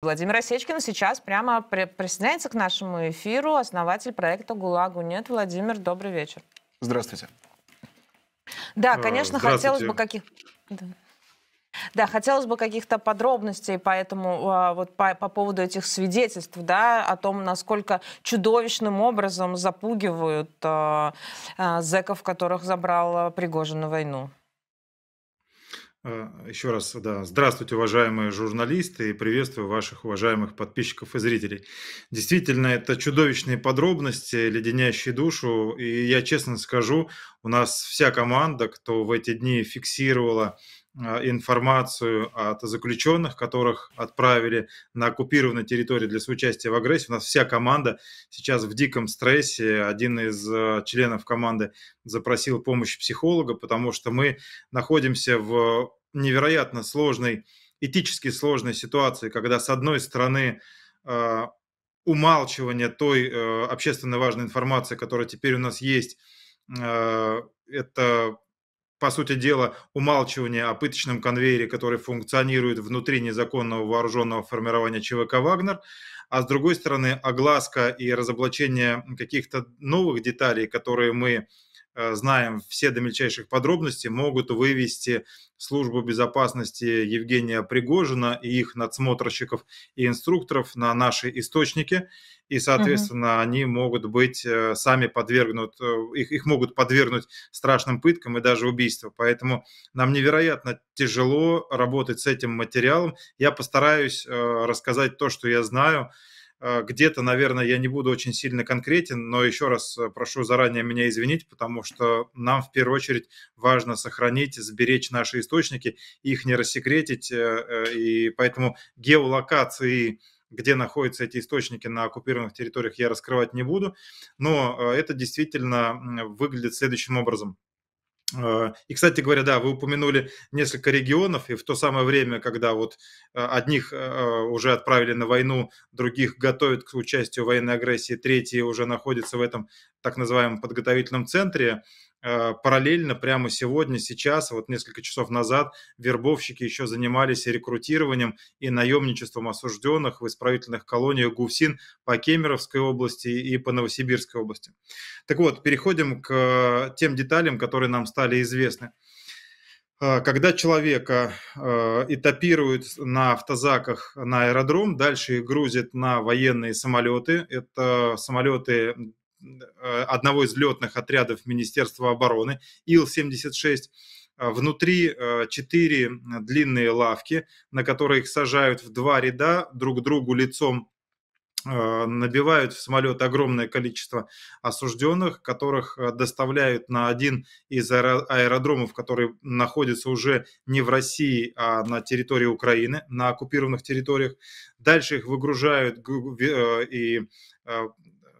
Владимир Осечкин сейчас прямо при присоединяется к нашему эфиру, основатель проекта «ГУЛАГу нет». Владимир, добрый вечер. Здравствуйте. Да, э, конечно, хотелось бы каких... Да. Да, хотелось бы каких-то подробностей по этому, а, вот по, по поводу этих свидетельств, да, о том, насколько чудовищным образом запугивают э, э, зэков, которых забрал Пригожин на войну. А, Еще раз, да, здравствуйте, уважаемые журналисты, и приветствую ваших уважаемых подписчиков и зрителей. Действительно, это чудовищные подробности, леденящие душу, и я честно скажу, у нас вся команда, кто в эти дни фиксировала а, информацию от заключенных, которых отправили на оккупированной территории для соучастия в агрессии. У нас вся команда сейчас в диком стрессе. Один из а, членов команды запросил помощь психолога, потому что мы находимся в невероятно сложной, этически сложной ситуации, когда с одной стороны э, умалчивание той э, общественно важной информации, которая теперь у нас есть, э, это по сути дела, умалчивание о пыточном конвейере, который функционирует внутри незаконного вооруженного формирования ЧВК «Вагнер», а с другой стороны, огласка и разоблачение каких-то новых деталей, которые мы Э, знаем все до мельчайших подробностей, могут вывести службу безопасности Евгения Пригожина и их надсмотрщиков и инструкторов на наши источники, и, соответственно, угу. они могут быть э, сами подвергнут, э, их, их могут подвергнуть страшным пыткам и даже убийству. Поэтому нам невероятно тяжело работать с этим материалом. Я постараюсь рассказать то, что я знаю, Э, где-то, наверное, я не буду очень сильно конкретен, но еще раз э, прошу заранее меня извинить, потому что нам в первую очередь важно сохранить, сберечь наши источники, их не рассекретить, э, и поэтому геолокации где находятся эти источники на оккупированных территориях, я раскрывать не буду. Но это действительно выглядит следующим образом. Э, и, кстати говоря, да, вы упомянули несколько регионов, и в то самое время, когда вот э, одних э, уже отправили на войну, других готовят к участию в военной агрессии, третьи уже находятся в этом так называемом подготовительном центре, Э, параллельно прямо сегодня, сейчас, вот несколько часов назад, вербовщики еще занимались рекрутированием и наемничеством осужденных в исправительных колониях ГУФСИН по Кемеровской области и по Новосибирской области. Так вот, переходим к э, тем деталям, которые нам стали известны. Э, когда человека этапируют на автозаках на аэродром, дальше их грузят на военные самолеты. Это самолеты Э, одного из летных отрядов Министерства обороны Ил-76. Э, внутри э, четыре длинные лавки, на которые их сажают в два ряда друг другу лицом набивают в самолет огромное количество осужденных, которых доставляют на один из аэродромов, который находится уже не в России, а на территории Украины, на оккупированных территориях. Дальше их выгружают и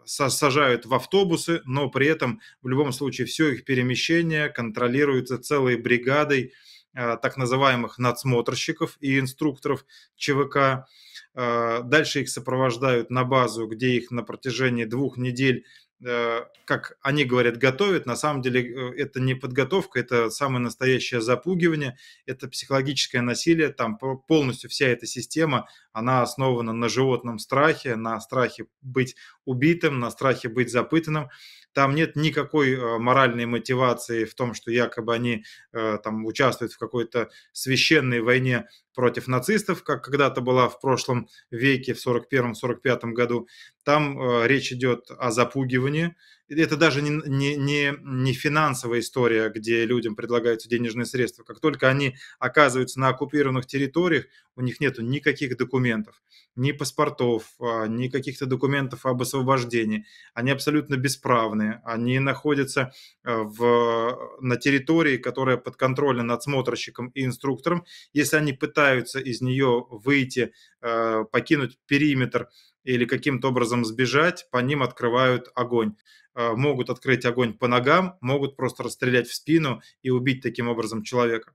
сажают в автобусы, но при этом в любом случае все их перемещение контролируется целой бригадой а, так называемых надсмотрщиков и инструкторов ЧВК. А, дальше их сопровождают на базу, где их на протяжении двух недель Э, как они говорят, готовят, на самом деле э, это не подготовка, это самое настоящее запугивание, это психологическое насилие, там полностью вся эта система, она основана на животном страхе, на страхе быть убитым, на страхе быть запытанным, там нет никакой э, моральной мотивации в том, что якобы они там участвуют в какой-то священной войне против нацистов, как когда-то была в прошлом веке, в 41-45 году. Там э, речь идет о запугивании. Это даже не, не, не, не финансовая история, где людям предлагаются денежные средства. Как только они оказываются на оккупированных территориях, у них нет никаких документов, ни паспортов, а, ни каких-то документов об освобождении. Они абсолютно бесправные. Они находятся э, в, на территории, которая подконтрольна надсмотрщиком и инструктором. Если они пытаются из нее выйти, э, покинуть периметр или каким-то образом сбежать, по ним открывают огонь. Э, могут открыть огонь по ногам, могут просто расстрелять в спину и убить таким образом человека.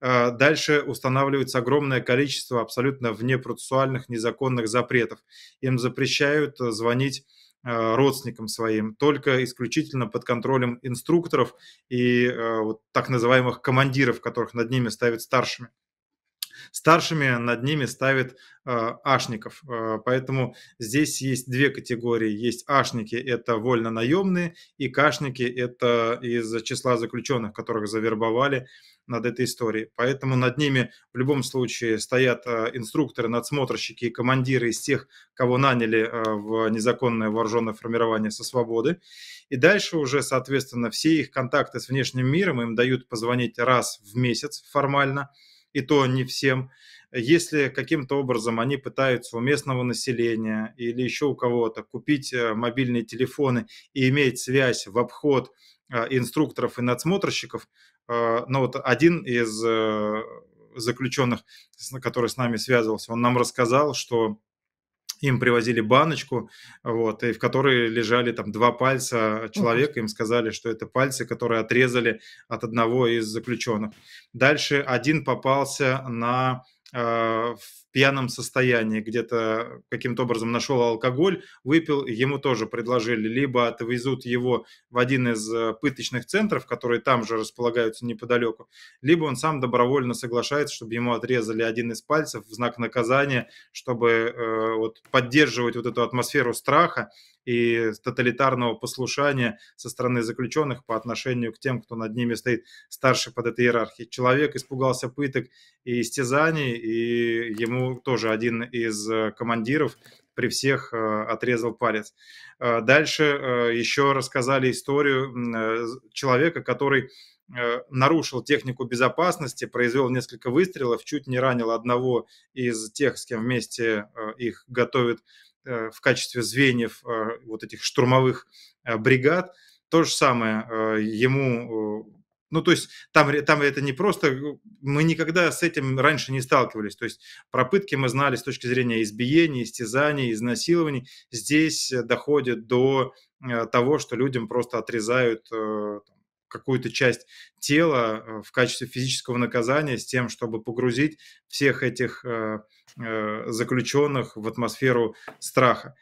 Э, дальше устанавливается огромное количество абсолютно внепроцессуальных незаконных запретов. Им запрещают э, звонить родственникам своим, только исключительно под контролем инструкторов и вот, так называемых командиров, которых над ними ставят старшими старшими над ними ставит э, ашников. Э, поэтому здесь есть две категории. Есть ашники – это вольно-наемные, и кашники – это из числа заключенных, которых завербовали над этой историей. Поэтому над ними в любом случае стоят э, инструкторы, надсмотрщики и командиры из тех, кого наняли в незаконное вооруженное формирование со свободы. И дальше уже, соответственно, все их контакты с внешним миром им дают позвонить раз в месяц формально – и то не всем. Если каким-то образом они пытаются у местного населения или еще у кого-то купить э, мобильные телефоны и иметь связь в обход э, инструкторов и надсмотрщиков, э, ну вот один из заключенных, который с нами связывался, он нам рассказал, что им привозили баночку, вот, и в которой лежали там два пальца человека, им сказали, что это пальцы, которые отрезали от одного из заключенных. Дальше один попался на а, в пьяном состоянии, где-то каким-то образом нашел алкоголь, выпил, ему тоже предложили, либо отвезут его в один из э, пыточных центров, которые там же располагаются неподалеку, либо он сам добровольно соглашается, чтобы ему отрезали один из пальцев в знак наказания, чтобы э, вот, поддерживать вот эту атмосферу страха и тоталитарного послушания со стороны заключенных по отношению к тем, кто над ними стоит старше под этой иерархией. Человек испугался пыток и истязаний, и ему тоже один из э, командиров при всех э, отрезал палец. Э, дальше еще рассказали историю человека, который нарушил технику безопасности, произвел несколько выстрелов, чуть не ранил одного из тех, с кем вместе их готовит Э, в качестве звеньев э, вот этих штурмовых э, бригад. То же самое ему ну, то есть там, там это не просто... Мы никогда с этим раньше не сталкивались. То есть пропытки мы знали с точки зрения избиений, истязаний, изнасилований. Здесь доходит до того, что людям просто отрезают какую-то часть тела в качестве физического наказания с тем, чтобы погрузить всех этих Э, заключенных в атмосферу страха.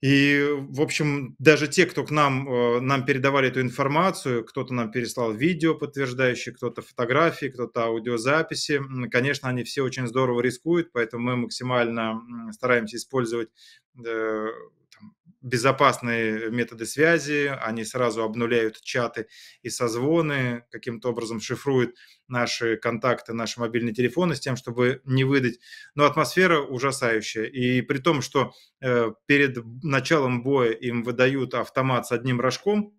И, в общем, даже те, кто к нам, э, нам передавали эту информацию, кто-то нам переслал видео подтверждающие, кто-то фотографии, кто-то аудиозаписи, конечно, они все очень здорово рискуют, поэтому мы максимально стараемся использовать э, безопасные методы связи, они сразу обнуляют чаты и созвоны, каким-то образом шифруют наши контакты, наши мобильные телефоны с тем, чтобы не выдать. Но атмосфера ужасающая. И при том, что э, перед началом боя им выдают автомат с одним рожком,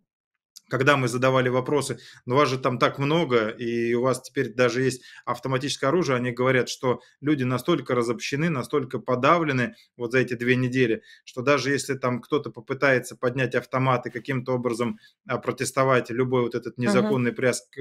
когда мы задавали вопросы, но «Ну, вас же там так много, и у вас теперь даже есть автоматическое оружие, они говорят, что люди настолько разобщены, настолько подавлены вот за эти две недели, что даже если там кто-то попытается поднять автомат и каким-то образом а, протестовать любой вот этот незаконный uh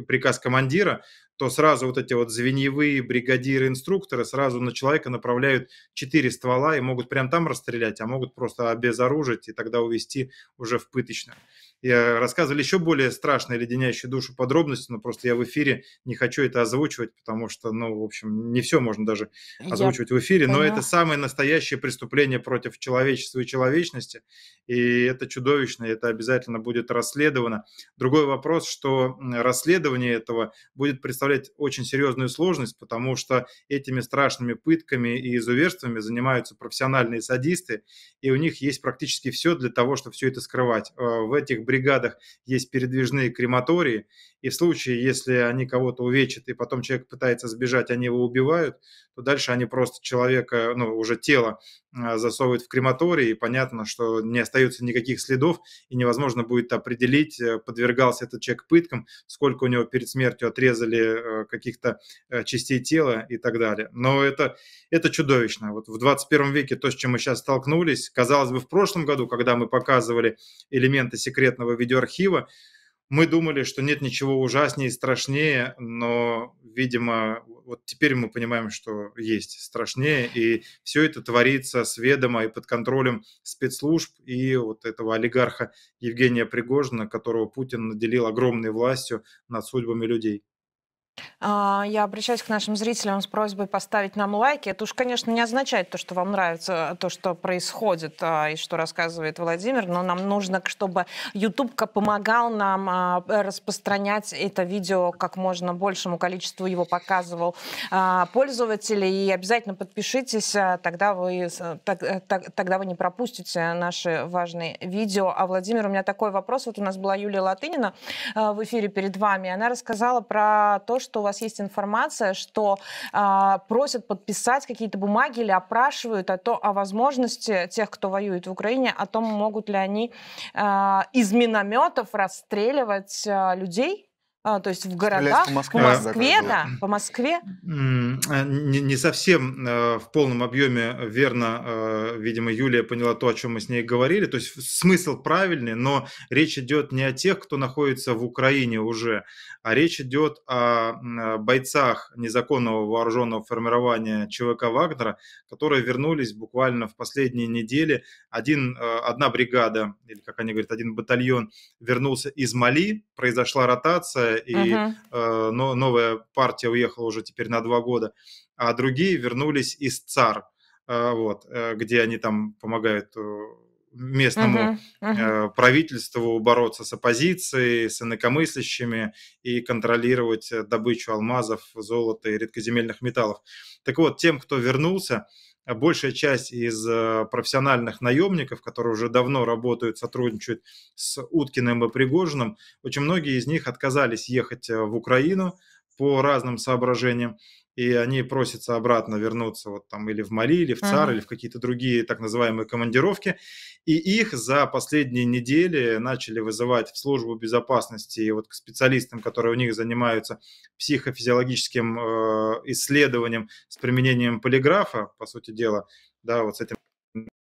приказ командира, то сразу вот эти вот звеньевые бригадиры, инструкторы сразу на человека направляют четыре ствола и могут прям там расстрелять, а могут просто обезоружить и тогда увести уже в пыточную и э, рассказывали еще более страшные, леденящие душу подробности, но просто я в эфире не хочу это озвучивать, потому что, ну, в общем, не все можно даже озвучивать я в эфире, поняла. но это самое настоящее преступление против человечества и человечности, и это чудовищно, и это обязательно будет расследовано. Другой вопрос, что расследование этого будет представлять очень серьезную сложность, потому что этими страшными пытками и изуверствами занимаются профессиональные садисты, и у них есть практически все для того, чтобы все это скрывать. Э, в этих бригадах есть передвижные крематории, и в случае, если они кого-то увечат, и потом человек пытается сбежать, они его убивают, то дальше они просто человека, ну, уже тело а, засовывают в крематорий, и понятно, что не остается никаких следов, и невозможно будет определить, э, подвергался этот человек пыткам, сколько у него перед смертью отрезали э, каких-то э, частей тела и так далее. Но это, это чудовищно. Вот в 21 веке то, с чем мы сейчас столкнулись, казалось бы, в прошлом году, когда мы показывали элементы секретного видеоархива, мы думали, что нет ничего ужаснее и страшнее, но, видимо, вот теперь мы понимаем, что есть страшнее, и все это творится с ведома и под контролем спецслужб и вот этого олигарха Евгения Пригожина, которого Путин наделил огромной властью над судьбами людей. А, я обращаюсь к нашим зрителям с просьбой поставить нам лайки. Это уж, конечно, не означает то, что вам нравится а, то, что происходит а, и что рассказывает Владимир, но нам нужно, чтобы ютубка помогал нам распространять это видео как можно большему количеству его показывал пользователей. И обязательно подпишитесь, тогда вы, э, тогда вы не пропустите наши важные видео. А, Владимир, у меня такой вопрос. Вот у нас была Юлия Латынина в эфире перед вами. Она рассказала про то, что что у вас есть информация, что э, просят подписать какие-то бумаги или опрашивают о, то, о возможности тех, кто воюет в Украине, о том, могут ли они э, из минометов расстреливать э, людей, а, то есть в городах, в Москве, по Москве, да, да, по Москве? Э, не, не совсем э, в полном объеме э, верно, видимо, Юлия поняла то, о чем мы с ней говорили, то есть смысл правильный, но речь идет не о тех, кто находится в Украине уже, а речь идет о бойцах незаконного вооруженного формирования ЧВК Вагнера, которые вернулись буквально в последние недели. Один, одна бригада, или как они говорят, один батальон вернулся из Мали, произошла ротация, и uh э, новая партия уехала уже теперь на два года, а другие вернулись из ЦАР, э, вот, э, где они там помогают э, местному uh Э, правительству бороться с оппозицией, с инакомыслящими и контролировать э, добычу алмазов, золота и редкоземельных металлов. Так вот, тем, кто вернулся, а большая часть из э, профессиональных наемников, которые уже давно работают, сотрудничают с Уткиным и Пригожиным, очень многие из них отказались ехать э, в Украину по разным соображениям и они просятся обратно вернуться вот там или в Мали, или в ЦАР, ага. или в какие-то другие так называемые командировки. И их за последние недели начали вызывать в службу безопасности и вот к специалистам, которые у них занимаются психофизиологическим э, исследованием с применением полиграфа, по сути дела, да, вот с этим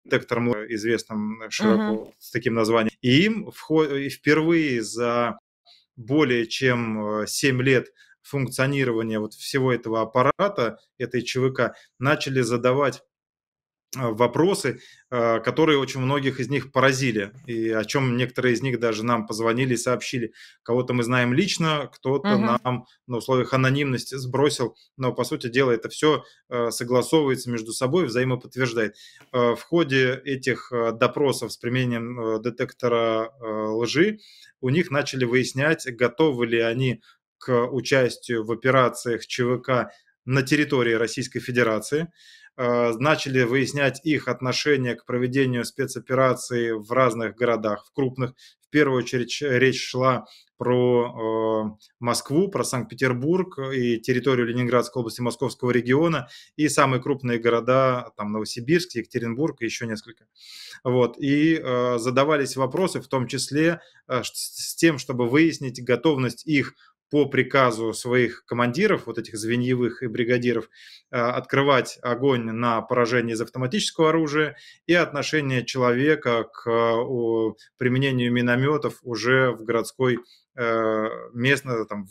детектором известным широко uh-huh. с таким названием. И им вход, и впервые за более чем 7 э, лет функционирования вот всего этого аппарата, этой ЧВК, начали задавать а, вопросы, а, которые очень многих из них поразили, и о чем некоторые из них даже нам позвонили и сообщили. Кого-то мы знаем лично, кто-то угу. нам на условиях анонимности сбросил, но, по сути дела, это все а, согласовывается между собой, взаимоподтверждает. В ходе этих допросов с применением детектора лжи у них начали выяснять, готовы ли они к участию в операциях ЧВК на территории Российской Федерации, э, начали выяснять их отношение к проведению спецоперации в разных городах, в крупных. В первую очередь э, речь шла про э, Москву, про Санкт-Петербург и территорию Ленинградской области, Московского региона и самые крупные города, там Новосибирск, Екатеринбург и еще несколько. Вот. И задавались вопросы, в том числе с тем, чтобы выяснить готовность их по приказу своих командиров, вот этих звеньевых и бригадиров, э, открывать огонь на поражение из автоматического оружия и отношение человека к э, применению минометов уже в городской э, местно там,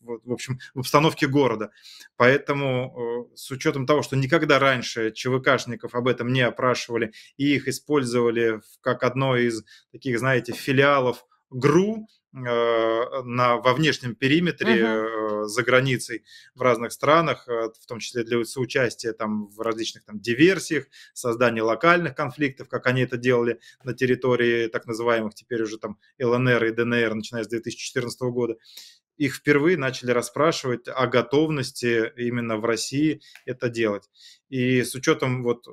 в общем, в обстановке города. Поэтому с учетом того, что никогда раньше ЧВКшников об этом не опрашивали и их использовали как одно из таких, знаете, филиалов ГРУ, Э, на, во внешнем периметре uh-huh. за границей в разных странах, э, в том числе для соучастия там, в различных там, диверсиях, создания локальных конфликтов, как они это делали на территории так называемых теперь уже там ЛНР и ДНР, начиная с 2014 года. Их впервые начали расспрашивать о готовности именно в России это делать. И с учетом вот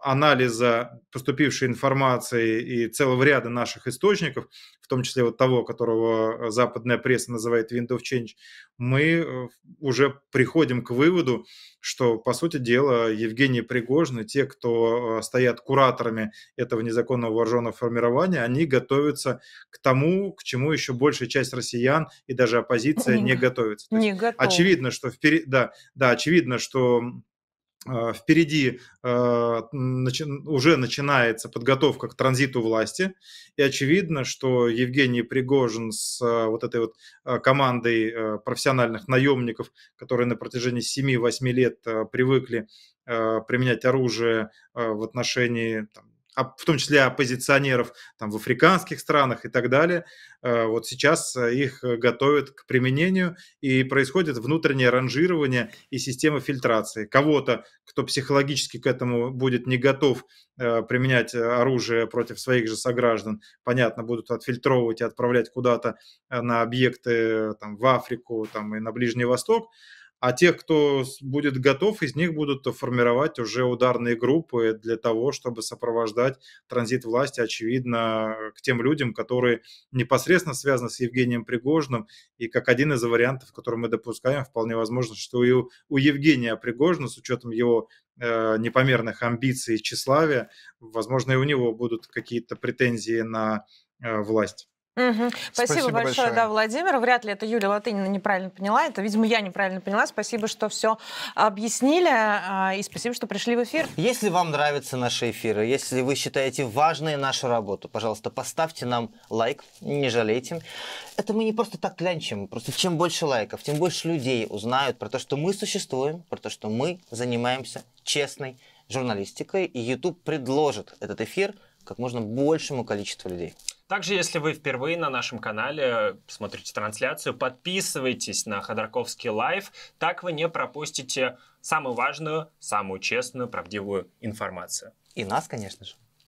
анализа поступившей информации и целого ряда наших источников, в том числе вот того, которого э, западная пресса называет Wind of Change, мы э, уже приходим к выводу, что, по сути дела, Евгений Пригожин и те, кто э, стоят кураторами этого незаконного вооруженного формирования, они готовятся к тому, к чему еще большая часть россиян и даже оппозиция не готовится. Не готов. Очевидно, что вперед, да, да, очевидно, что Э, впереди э, уже начинается подготовка к транзиту власти, и очевидно, что Евгений Пригожин с э, вот этой вот командой профессиональных наемников, которые на протяжении 7-8 лет привыкли применять оружие в отношении там, а, в том числе оппозиционеров там, в африканских странах и так далее. Э, вот сейчас э, их э, готовят к применению, и происходит внутреннее ранжирование и система фильтрации. Кого-то, кто психологически к этому будет не готов применять оружие против своих же сограждан, понятно, будут отфильтровывать и отправлять куда-то на объекты там, в Африку там, и на Ближний Восток, а тех, кто будет готов, из них будут формировать уже ударные группы для того, чтобы сопровождать транзит власти, очевидно, к тем людям, которые непосредственно связаны с Евгением Пригожным, и как один из вариантов, который мы допускаем, вполне возможно, что и у Евгения Пригожина, с учетом его э, непомерных амбиций и тщеславия, возможно, и у него будут какие-то претензии на э, власть. Угу. Спасибо, Спасибо большое, большое, да, Владимир. Вряд ли это Юлия Латынина неправильно поняла. Это, видимо, я неправильно поняла. Спасибо, что все объяснили. А, и спасибо, что пришли в эфир. Если вам нравятся наши эфиры, если вы считаете важной нашу работу, пожалуйста, поставьте нам лайк, не жалейте. Это мы не просто так клянчим. Просто чем больше лайков, тем больше людей узнают про то, что мы существуем, про то, что мы занимаемся честной журналистикой. И YouTube предложит этот эфир как можно большему количеству людей. Также, если вы впервые на нашем канале э, смотрите трансляцию, подписывайтесь на Ходорковский лайв, так вы не пропустите самую важную, самую честную, правдивую информацию. И нас, конечно же.